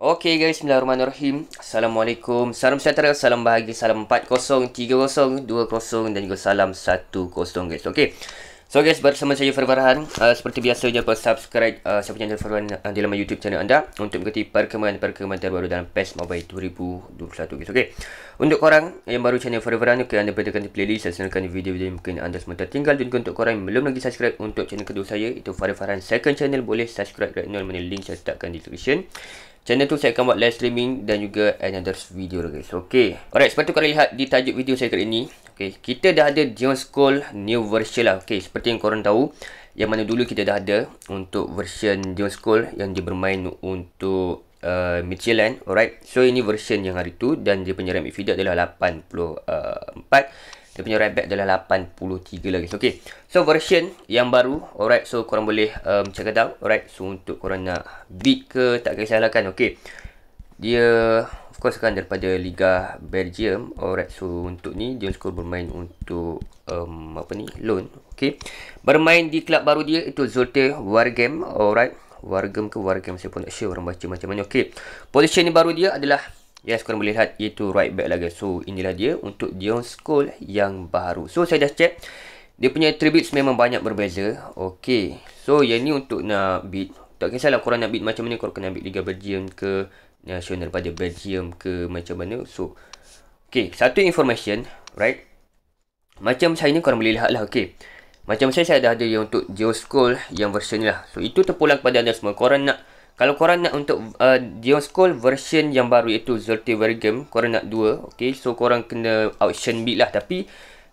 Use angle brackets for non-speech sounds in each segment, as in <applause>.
Okay guys, Bismillahirrahmanirrahim. Assalamualaikum. Salam sejahtera, salam bahagia, salam 40, 20 dan juga salam 10 guys. Okay. So guys, bersama saya Farfarhan uh, ah, Seperti biasa, jangan lupa subscribe uh, Siapa channel Farfarhan uh, ah, di dalam YouTube channel anda Untuk mengerti perkembangan-perkembangan terbaru dalam PES Mobile 2021 Okay. Untuk korang yang baru channel Farfarhan okay, Anda boleh tekan playlist dan senarkan video-video yang mungkin anda semua tertinggal Dan untuk korang yang belum lagi subscribe untuk channel kedua saya Itu Farfarhan second channel Boleh subscribe right now Mana link saya letakkan di description Channel tu saya akan buat live streaming dan juga another video lah, guys. Okay. Alright, seperti korang lihat di tajuk video saya kali ini. Okay, kita dah ada Dion School new version lah. Okay, seperti yang korang tahu, yang mana dulu kita dah ada untuk version Dion School yang dia bermain untuk uh, Michelin. Alright, so ini version yang hari tu dan dia punya rate midfielder adalah 84. Uh, dia punya right back adalah 83 lagi. Okay, so version yang baru. Alright, so korang boleh um, check it out. Alright, so untuk korang nak beat ke tak kisahlah kan. Okay, dia course kan daripada Liga Belgium Alright so untuk ni dia skor bermain untuk um, Apa ni loan Okay Bermain di klub baru dia itu Zulte Wargame Alright Wargame ke Wargame saya pun tak sure orang baca macam mana Okay Position ni baru dia adalah Ya, yes, korang boleh lihat iaitu right back lagi. So, inilah dia untuk Dion School yang baru. So, saya dah check. Dia punya attributes memang banyak berbeza. Okay. So, yang ni untuk nak beat. Tak kisahlah korang nak beat macam mana. Korang kena beat Liga Belgium ke Uh, nasional daripada Belgium ke macam mana so okey satu information right macam saya ni korang boleh lihat lah okey macam saya saya dah ada yang untuk geoscol yang versi ni lah so itu terpulang kepada anda semua korang nak kalau korang nak untuk uh, geoscol versi yang baru iaitu Zerti Vergem korang nak dua okey so korang kena option B lah tapi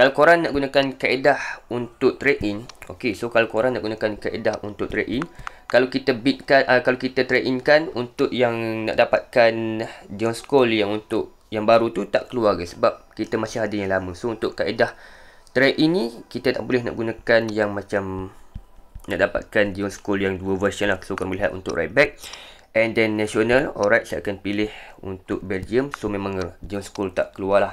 kalau korang nak gunakan kaedah untuk trade in okey so kalau korang nak gunakan kaedah untuk trade in kalau kita bidkan uh, ah, kalau kita trade in kan untuk yang nak dapatkan Jones call yang untuk yang baru tu tak keluar guys sebab kita masih ada yang lama so untuk kaedah trade ini kita tak boleh nak gunakan yang macam nak dapatkan Jones call yang dua version lah so kamu lihat untuk right back and then national alright saya akan pilih untuk Belgium so memang Jones call tak keluar lah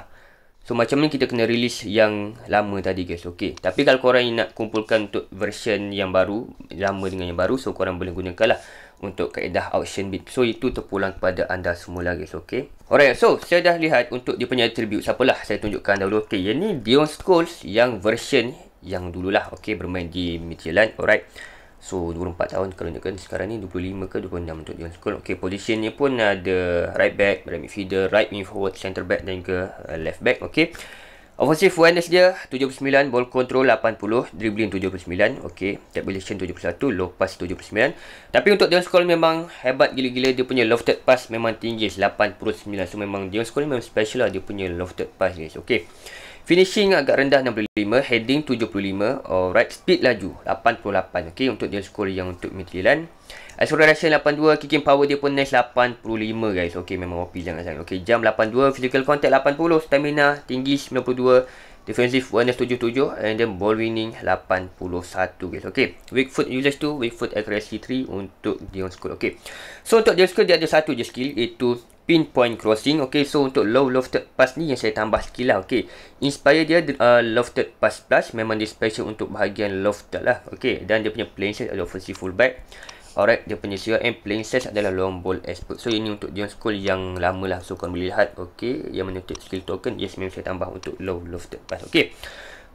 So macam ni kita kena release yang lama tadi guys. okay. Tapi kalau korang nak kumpulkan untuk version yang baru, lama dengan yang baru, so korang boleh gunakanlah untuk kaedah auction bid. So itu terpulang kepada anda semua guys. okay. Alright. So saya dah lihat untuk dia punya attribute siapalah saya tunjukkan dahulu. Okay Yang ni Dion Scholes yang version yang dululah. okay bermain di Midtjylland. Alright. So 24 tahun kalau nak kan sekarang ni 25 ke 26 untuk Jones Cole. Okey position dia pun ada right back, right midfielder, right mid forward, center back dan ke uh, left back. Okey. Offensive awareness dia 79, ball control 80, dribbling 79, okey, tabulation 71, low pass 79. Tapi untuk Dion Scholl memang hebat gila-gila dia punya lofted pass memang tinggi 89. So memang Dion Scholl ni memang special lah dia punya lofted pass guys. Okey. Finishing agak rendah 65, heading 75, Right speed laju 88, okay, untuk dia score yang untuk Midland. Acceleration 82, kicking power dia pun nice 85 guys, okay, memang OP jangan sangat. Okay, jam 82, physical contact 80, stamina tinggi 92, Defensif awareness 77 and then ball winning 81 guys okey weak foot usage 2 weak foot accuracy 3 untuk Dion Scott okey so untuk Dion Scott dia ada satu je skill iaitu pinpoint crossing okey so untuk low lofted pass ni yang saya tambah skill lah okey inspire dia uh, lofted pass plus memang dia special untuk bahagian lofted lah okey dan dia punya playing style ada offensive fullback Alright, dia punya CRM plain size adalah long ball expert. So, ini untuk Dion School yang lama lah. So, korang boleh lihat. Okay, yang menutup skill token. Yes, memang saya tambah untuk low lofted pass. Okay.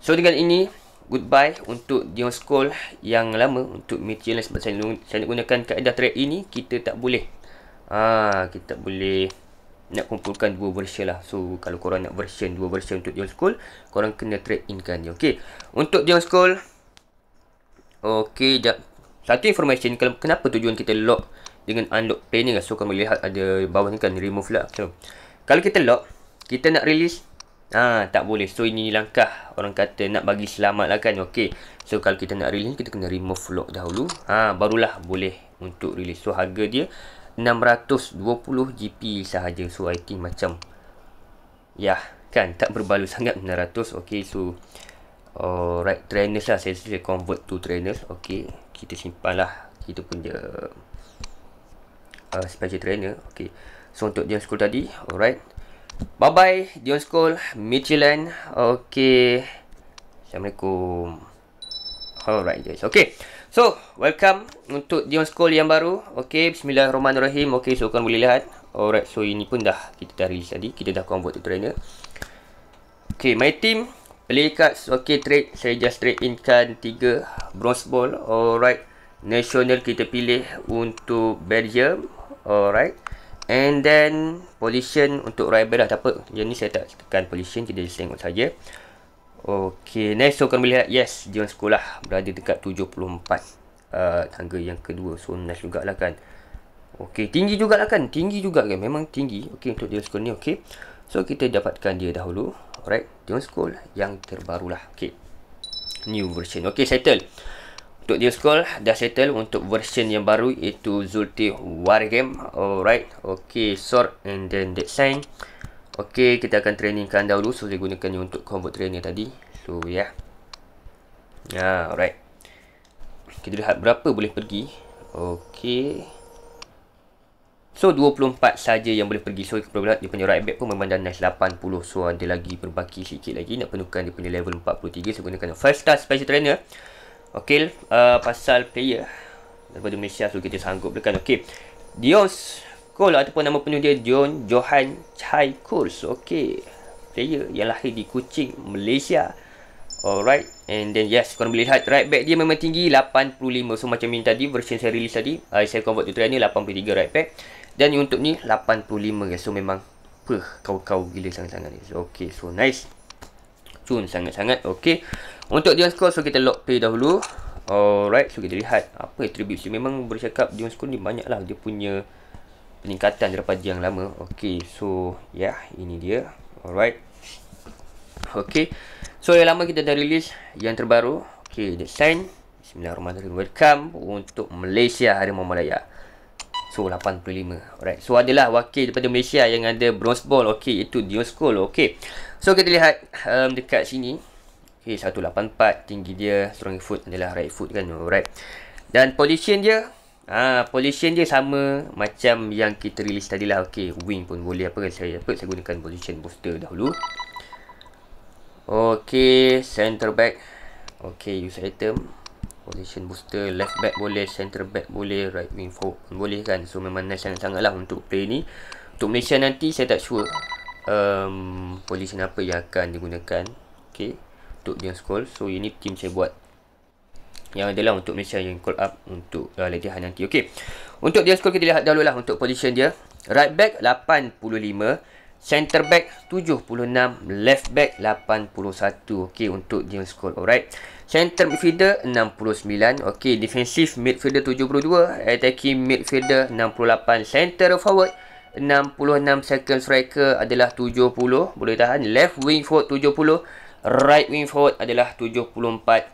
So, dengan ini, goodbye untuk Dion School yang lama. Untuk material sebab saya, saya nak gunakan kaedah trade ini, kita tak boleh. Ah, kita tak boleh nak kumpulkan dua version lah. So, kalau korang nak version, dua version untuk Dion School, korang kena trade in kan dia. Okay. Untuk Dion School, okay, jap satu information kenapa tujuan kita lock dengan unlock pane ni so kamu lihat ada bawah ni kan remove lah so, kalau kita lock kita nak release Ah tak boleh. So ini langkah orang kata nak bagi selamat lah kan. Okey. So kalau kita nak release kita kena remove lock dahulu. Ah barulah boleh untuk release. So harga dia 620 GP sahaja. So I think macam ya yeah, kan tak berbaloi <laughs> sangat 600. Okey. So alright trainers lah saya saya convert to trainers okey kita simpan lah kita punya uh, special trainer okey so untuk Dion school tadi alright bye bye dion school michelin okey assalamualaikum alright guys okey so welcome untuk dion school yang baru okey bismillahirrahmanirrahim okey so kan boleh lihat alright so ini pun dah kita dah release tadi kita dah convert to trainer Okay, my team Play cards, okay trade, saya just trade in kan 3 bronze ball, alright National kita pilih untuk Belgium, alright And then, position untuk rival lah, takpe Yang ni saya tak tekan position, kita just tengok saja. Okay, next so korang boleh lihat, yes, John sekolah berada dekat 74 uh, ah, Tangga yang kedua, so nice jugalah kan Okay, tinggi jugalah kan, tinggi juga kan, memang tinggi Okay, untuk John sekolah ni, okay So, kita dapatkan dia dahulu Alright Dion School Yang terbarulah Okay New version Okay settle Untuk Dion School Dah settle Untuk version yang baru Iaitu War Game. Alright Okay Sort and then design Okay Kita akan trainingkan dahulu So saya gunakan ni untuk combo trainer tadi So yeah Yeah alright Kita lihat berapa boleh pergi Okay So 24 saja yang boleh pergi So kalau boleh Dia punya right back pun Memang dah nice 80 So ada lagi Berbaki sikit lagi Nak penuhkan dia punya level 43 So gunakan first star special trainer Okay uh, Pasal player Daripada Malaysia So kita sanggup dekat Okay dios Call ataupun nama penuh dia John Johan Chai Kurs Okay Player yang lahir di Kuching Malaysia Alright And then yes Korang boleh lihat Right back dia memang tinggi 85 So macam ni tadi Version saya release tadi uh, Saya convert tutorial ni 83 right back dan untuk ni 85 guys. So memang puh kau-kau gila sangat-sangat ni. So, okay so nice. Cun sangat-sangat. Okay. Untuk Dion Score so kita lock play dahulu. Alright so kita lihat apa attribute dia. Memang boleh cakap Dion Score ni banyak lah. Dia punya peningkatan daripada yang lama. Okay so ya yeah, ini dia. Alright. Okay. So yang lama kita dah release yang terbaru. Okay the sign. Bismillahirrahmanirrahim. Welcome untuk Malaysia Harimau Malaya. So 85 Alright So adalah wakil daripada Malaysia Yang ada bronze ball Okay itu Dion Skull Okay So kita lihat um, Dekat sini Okay 184 Tinggi dia Strong foot adalah right foot kan Alright Dan position dia Ah, position dia sama macam yang kita rilis tadi lah. Okey, wing pun boleh apa saya apa saya gunakan position booster dahulu. Okey, center back. Okey, use item position booster left back boleh center back boleh right wing forward pun boleh kan so memang nice sangat, sangat lah untuk play ni untuk Malaysia nanti saya tak sure um, position apa yang akan digunakan ok untuk dia score. so ini team saya buat yang adalah untuk Malaysia yang call up untuk uh, latihan nanti ok untuk dia score kita lihat dahulu lah untuk position dia right back 85 center back 76 left back 81 okay untuk James Cole alright center midfielder 69 okay. defensive midfielder 72 attacking midfielder 68 center forward 66 second striker adalah 70 boleh tahan left wing forward 70 Right wing forward adalah 74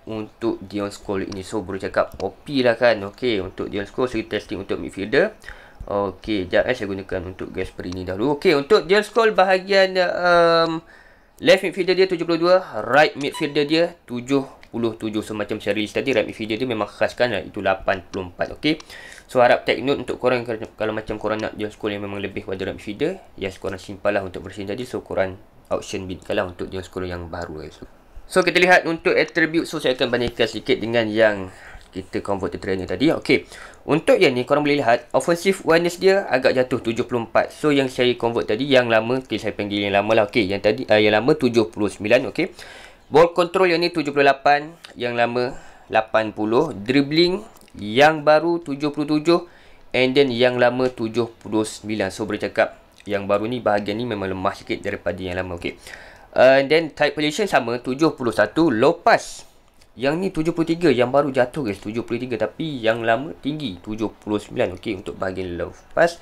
untuk Dion Scholl ini. So, baru cakap OP lah kan. Okay, untuk Dion Scholl, so testing untuk midfielder. Okey, sekejap eh, saya gunakan untuk Gasper ini dahulu. Okey, untuk James Cole bahagian um, left midfielder dia 72, right midfielder dia 77. So, macam saya release tadi, right midfielder dia memang khaskan lah, eh, itu 84. Okey, so harap take note untuk korang kalau macam korang nak James Cole yang memang lebih pada right midfielder, yes, korang simpan lah untuk version tadi. So, korang option bidkan Kalau untuk James Cole yang baru. Eh. So, kita lihat untuk attribute. So, saya akan bandingkan sedikit dengan yang kita convert to trainer tadi. Okey. Untuk yang ni korang boleh lihat offensive awareness dia agak jatuh 74. So yang saya convert tadi yang lama okay, saya panggil yang lama lah. Okey, yang tadi uh, yang lama 79, okey. Ball control yang ni 78, yang lama 80, dribbling yang baru 77 and then yang lama 79. So boleh cakap yang baru ni bahagian ni memang lemah sikit daripada yang lama, okey. Uh, and then type position sama 71 low pass yang ni 73 Yang baru jatuh guys 73 Tapi yang lama tinggi 79 Okay untuk bahagian love pass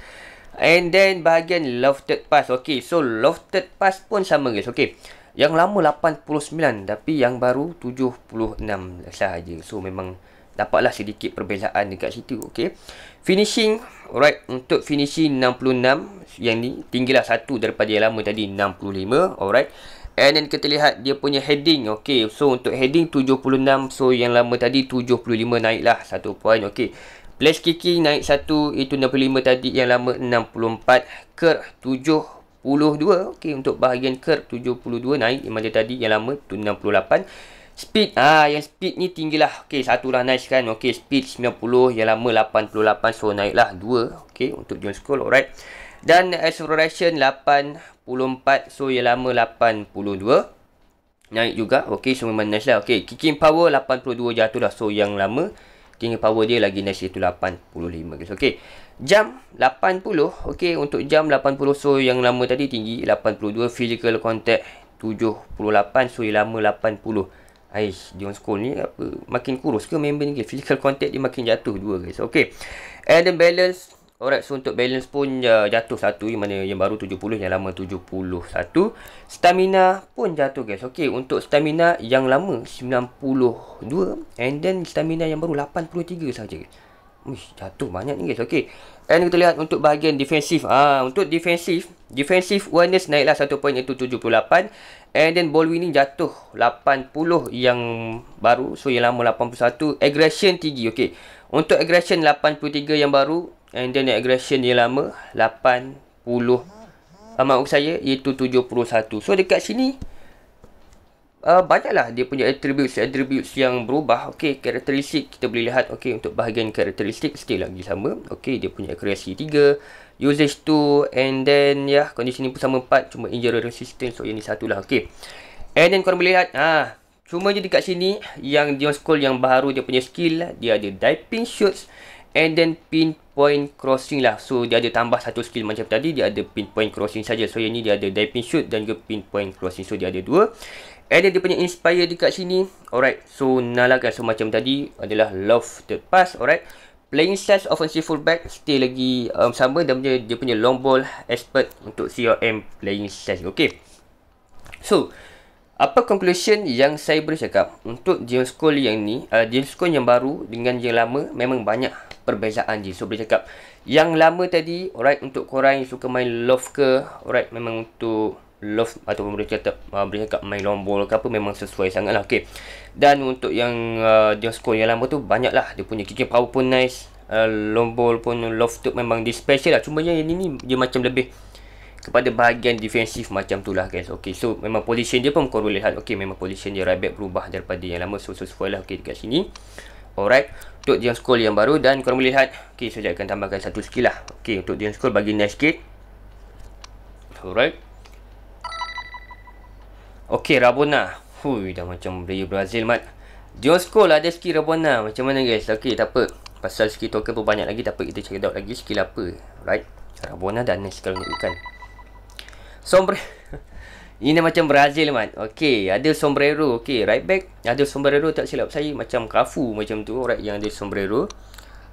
And then bahagian lofted pass Okay so lofted pass pun sama guys Okay Yang lama 89 Tapi yang baru 76 sahaja So memang Dapatlah sedikit perbezaan dekat situ Okay Finishing Alright Untuk finishing 66 Yang ni Tinggilah satu daripada yang lama tadi 65 Alright And then kita lihat dia punya heading. Okay. So untuk heading 76. So yang lama tadi 75 naik lah. Satu point, Okay. Plus kicking naik satu. Itu 65 tadi. Yang lama 64. Kerk 7. 72 okay. untuk bahagian curve 72 naik yang mana tadi yang lama tu 68 speed ah yang speed ni tinggilah okay. satu lah nice kan okay. speed 90 yang lama 88 so naiklah dua okay. untuk jump scroll alright dan exploration 84. So, yang lama 82. Naik juga. Okay, semua so manage lah. Okay, kicking power 82 jatuh dah. So, yang lama. tinggi power dia lagi nice itu 85 guys. Okay. Jam 80. Okay, untuk jam 80. So, yang lama tadi tinggi 82. Physical contact 78. So, yang lama 80. Aish, Dion Skull ni apa? Makin kurus ke member ni? Physical contact dia makin jatuh dua guys. Okay. And then balance Alright, so untuk balance pun uh, jatuh satu. Yang mana yang baru 70, yang lama 71. Stamina pun jatuh guys. Okay, untuk stamina yang lama 92. And then stamina yang baru 83 sahaja. Uish, jatuh banyak ni guys. Okay. And kita lihat untuk bahagian defensif. Ah, untuk defensif. Defensif awareness naiklah satu poin iaitu 78. And then ball winning jatuh 80 yang baru. So yang lama 81. Aggression tinggi. Okay. Untuk aggression 83 yang baru. And then aggression dia lama 80 Maksud saya iaitu 71 So dekat sini uh, Banyaklah dia punya attributes-attributes yang berubah Okay, karakteristik kita boleh lihat Okay, untuk bahagian karakteristik still lagi sama Okay, dia punya accuracy 3 Usage 2 And then, ya yeah, Conditioning pun sama empat. Cuma injury resistance So, ini lah. Okay And then korang boleh lihat ah, Cuma je dekat sini Yang Dion Skull yang baru dia punya skill Dia ada diving shoots and then pinpoint crossing lah so dia ada tambah satu skill macam tadi dia ada pinpoint crossing saja so yang ni dia ada diving shoot dan juga pinpoint crossing so dia ada dua and then dia punya inspire dekat sini alright so nalakan so macam tadi adalah love the pass alright playing size offensive fullback still lagi um, sama dan punya, dia punya long ball expert untuk CRM playing size okay so apa conclusion yang saya boleh cakap untuk James Cole yang ni uh, James Cole yang baru dengan yang lama memang banyak perbezaan je. So boleh cakap yang lama tadi, alright untuk korang yang suka main love ke, alright memang untuk love ataupun boleh cakap uh, boleh cakap main long ball ke apa memang sesuai sangat lah. Okay, Dan untuk yang uh, dia score yang lama tu banyaklah dia punya kicking power pun nice. Uh, long ball pun love tu memang dia special lah. Cuma yang ini ni dia macam lebih kepada bahagian defensif macam tu lah guys Okay so memang position dia pun korang boleh lihat Okay memang position dia right back berubah daripada yang lama So sesuai so, so, lah okay dekat sini Alright Untuk Dion School yang baru Dan korang boleh lihat Ok saya akan tambahkan satu skill lah Ok untuk Dion School bagi next kit Alright Ok Rabona Hui dah macam player Brazil mat Dion School ada skill Rabona Macam mana guys Ok takpe Pasal skill token pun banyak lagi Takpe kita check out lagi skill apa Alright Rabona dan next kalau nak ikan Sombre <laughs> Ini dia macam Brazil man. Okey, ada sombrero. Okey, right back. Ada sombrero tak silap saya macam kafu, macam tu. Right yang ada sombrero.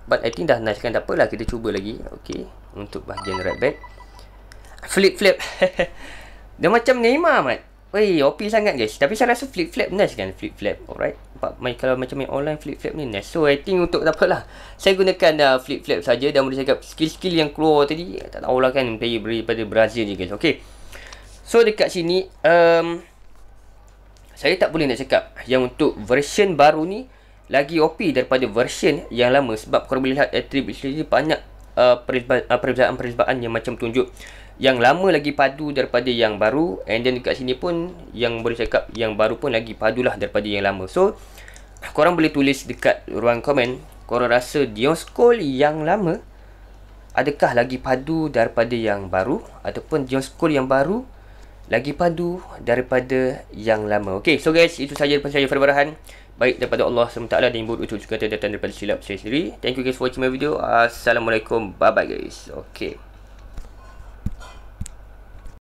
But I think dah nice kan tak apalah kita cuba lagi. Okey, untuk bahagian right back. Flip flip. <laughs> dia macam Neymar man. Wei, OP sangat guys. Tapi saya rasa flip flip nice kan flip flip. Alright. But my, kalau macam main online flip flip ni nice. So I think untuk tak apalah. Saya gunakan uh, flip flip saja dan boleh cakap skill-skill yang keluar tadi tak tahulah kan player daripada Brazil ni guys. Okey. So dekat sini um, Saya tak boleh nak cakap Yang untuk version baru ni Lagi OP daripada version yang lama Sebab korang boleh lihat attribute sendiri Banyak uh, perlibatan-perlibatan uh, yang macam tunjuk Yang lama lagi padu daripada yang baru And then dekat sini pun Yang boleh cakap yang baru pun lagi padulah daripada yang lama So Korang boleh tulis dekat ruang komen Korang rasa Dioskol yang lama Adakah lagi padu daripada yang baru Ataupun Dioskol yang baru lagi padu daripada yang lama. Okey, so guys, itu sahaja daripada saya Farbarahan. Baik daripada Allah SWT dan ibu ucap juga datang daripada silap saya sendiri. Thank you guys for watching my video. Assalamualaikum. Bye-bye guys. Okey.